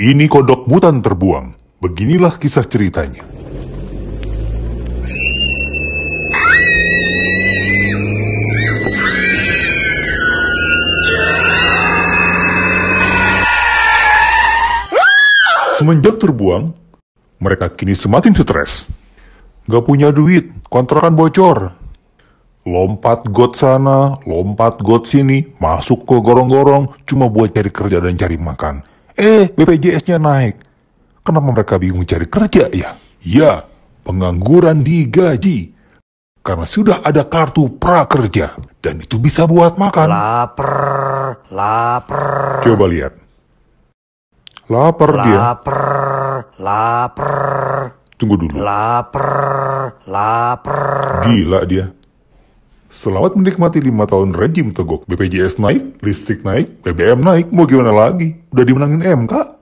Ini kodok mutan terbuang. Beginilah kisah ceritanya. Semenjak terbuang, mereka kini semakin stres. Gak punya duit, kontrakan bocor. Lompat got sana, lompat got sini, masuk ke gorong-gorong, cuma buat cari kerja dan cari makan. Eh, BPJS-nya naik. Kenapa mereka bingung cari kerja ya? Ya, pengangguran digaji. Karena sudah ada kartu prakerja. Dan itu bisa buat makan. Laper, laper. Coba lihat. Laper, laper dia. Laper, laper. Tunggu dulu. Laper, laper. Gila dia. Selamat menikmati lima tahun rejim tegok. BPJS naik, listrik naik, BBM naik, mau gimana lagi? Udah dimenangin MK.